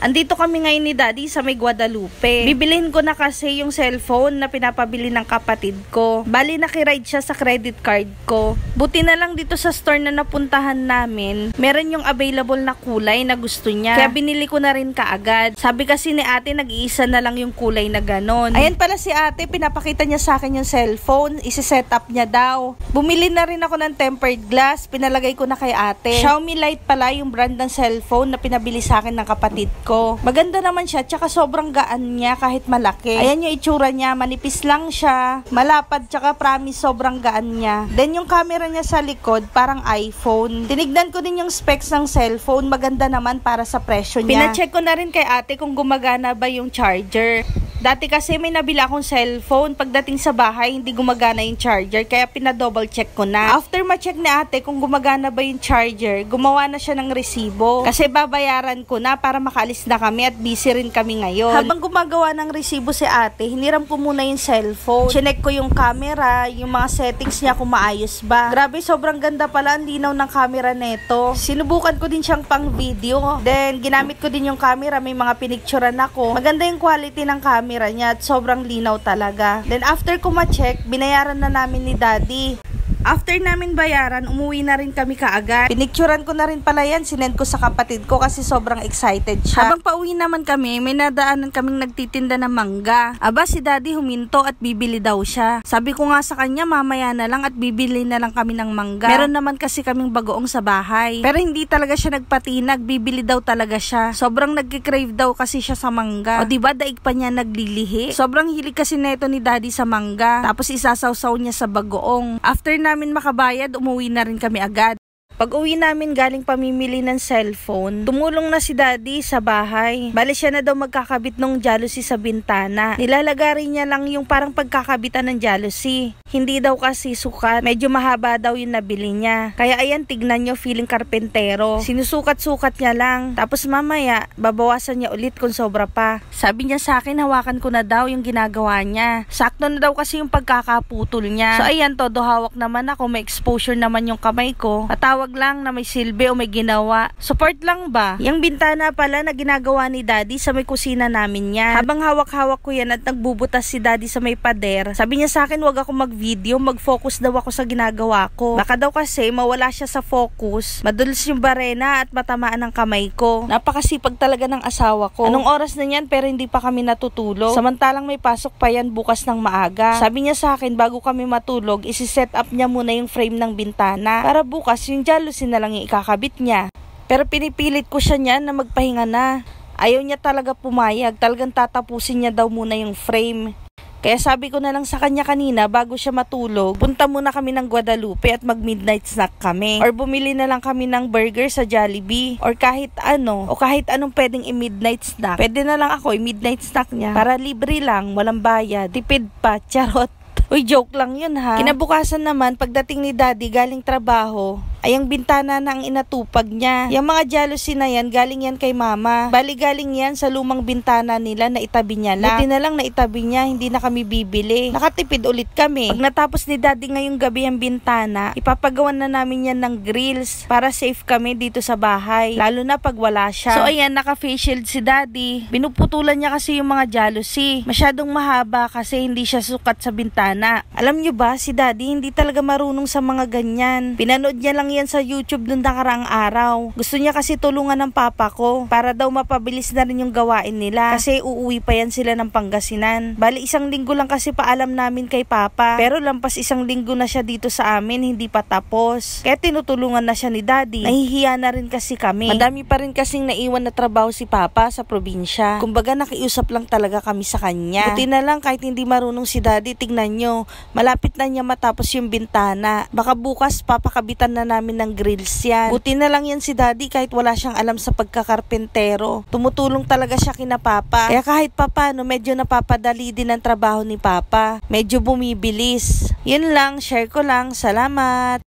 Andito kami ngayon ni Daddy sa may Guadalupe. Bibilhin ko na kasi yung cellphone na pinapabili ng kapatid ko. Bali nakiride siya sa credit card ko. Buti na lang dito sa store na napuntahan namin, meron yung available na kulay na gusto niya. Kaya binili ko na rin kaagad. Sabi kasi ni ate nag-iisa na lang yung kulay na ganon. Ayan pala si ate, pinapakita niya sa akin yung cellphone. Isi-set up niya daw. Bumili na rin ako ng tempered glass. Pinalagay ko na kay ate. Xiaomi Lite pala yung brand ng cellphone na pinabili sa akin ng kapatid ko ko. Maganda naman siya, tsaka sobrang gaan niya kahit malaki. Ayan yung itsura niya, manipis lang siya, malapad, tsaka promise sobrang gaan niya. Then yung camera niya sa likod, parang iPhone. Tinignan ko din yung specs ng cellphone, maganda naman para sa presyo niya. Pinacheck ko na rin kay ate kung gumagana ba yung charger. Dati kasi may nabila akong cellphone. Pagdating sa bahay, hindi gumagana yung charger. Kaya pinadouble check ko na. After ma-check ni ate kung gumagana ba yung charger, gumawa na siya ng resibo. Kasi babayaran ko na para makalis na kami at busy rin kami ngayon. Habang gumagawa ng resibo si ate, hiniram ko muna yung cellphone. Chinek ko yung camera, yung mga settings niya kung maayos ba. Grabe, sobrang ganda pala ang linaw ng camera neto. Sinubukan ko din siyang pang video. Then, ginamit ko din yung camera. May mga pinicturean ako. Maganda yung quality ng camera camera niya at sobrang linaw talaga. Then after ko ma-check, binayaran na namin ni daddy. After namin bayaran, umuwi na rin kami kaagad. Pinicturan ko na rin pala yan, sinend ko sa kapatid ko kasi sobrang excited siya. Habang pauwi naman kami, may nadaanan kaming nagtitinda ng mangga. Aba, si daddy huminto at bibili daw siya. Sabi ko nga sa kanya, mamaya na lang at bibili na lang kami ng mangga. Meron naman kasi kaming bagoong sa bahay. Pero hindi talaga siya nagpatinag, bibili daw talaga siya. Sobrang nagkikrave daw kasi siya sa mangga. O diba, daig pa niya naglilihi. Sobrang hilig kasi neto ni daddy sa mangga. Tapos isasawsaw niya sa bagoong. After na namin makabayad, umuwi na rin kami agad. Pag uwi namin galing pamimili ng cellphone, tumulong na si daddy sa bahay. Bali siya na daw magkakabit nung jealousy sa bintana. Nilalagay rin niya lang yung parang pagkakabitan ng jealousy. Hindi daw kasi sukat. Medyo mahaba daw yung nabili niya. Kaya ayan, tignan nyo, feeling karpentero. Sinusukat-sukat niya lang. Tapos mamaya, babawasan niya ulit kung sobra pa. Sabi niya sa akin, hawakan ko na daw yung ginagawa niya. Sakto na daw kasi yung pagkakaputol niya. So ayan, todo hawak naman ako. May exposure naman yung kamay ko. Patawag Wag lang na may silbi o may ginawa. Support lang ba? Yung bintana pala na ginagawa ni daddy sa may kusina namin yan. Habang hawak-hawak ko yan at nagbubutas si daddy sa may pader, sabi niya sa akin wag ako mag-video, mag-focus daw ako sa ginagawa ko. Baka daw kasi mawala siya sa focus, madulas yung barena at matamaan ang kamay ko. Napakasipag talaga ng asawa ko. Anong oras na yan pero hindi pa kami natutulog. Samantalang may pasok pa yan bukas ng maaga. Sabi niya sa akin bago kami matulog, isi-set up niya muna yung frame ng bintana para bukas yung jealousy na lang yung ikakabit niya. Pero pinipilit ko siya niyan na magpahinga na. Ayaw niya talaga pumayag, talagang tatapusin niya daw muna yung frame. Kaya sabi ko na lang sa kanya kanina bago siya matulog, punta muna kami ng Guadalupe at mag midnight snack kami. Or bumili na lang kami ng burger sa Jollibee or kahit ano, o kahit anong pwedeng i-midnight snack. Pwede na lang ako i-midnight snack niya para libre lang, walang bayad, tipid pa, charot. Uy, joke lang yun ha. Kinabukasan naman, pagdating ni daddy galing trabaho, ay ang bintana na ang inatupag niya. Yung mga jealousy na yan, galing yan kay mama. Bali galing yan sa lumang bintana nila na itabi niya lang. Buti na lang na itabi niya, hindi na kami bibili. Nakatipid ulit kami. Pag natapos ni daddy ngayong gabi ang bintana, ipapagawan na namin yan ng grills para safe kami dito sa bahay. Lalo na pag wala siya. So ayan, naka-face shield si daddy. Binuputulan niya kasi yung mga jealousy. Masyadong mahaba kasi hindi siya sukat sa bintana. Alam niyo ba, si daddy hindi talaga marunong sa mga ganyan. Pinanood niya lang lang yan sa YouTube nung nakarang araw. Gusto niya kasi tulungan ng papa ko para daw mapabilis na rin yung gawain nila kasi uuwi pa yan sila ng Pangasinan. Bali isang linggo lang kasi paalam namin kay papa pero lampas isang linggo na siya dito sa amin hindi pa tapos. Kaya tinutulungan na siya ni daddy. Nahihiya na rin kasi kami. Madami pa rin kasing naiwan na trabaho si papa sa probinsya. Kumbaga nakiusap lang talaga kami sa kanya. Buti na lang kahit hindi marunong si daddy tignan nyo. Malapit na niya matapos yung bintana. Baka bukas papakabitan na namin namin ng grills yan. Buti na lang yan si daddy kahit wala siyang alam sa pagkakarpentero. Tumutulong talaga siya kina papa. Kaya kahit papano medyo napapadali din ang trabaho ni papa. Medyo bumibilis. Yun lang, share ko lang. Salamat!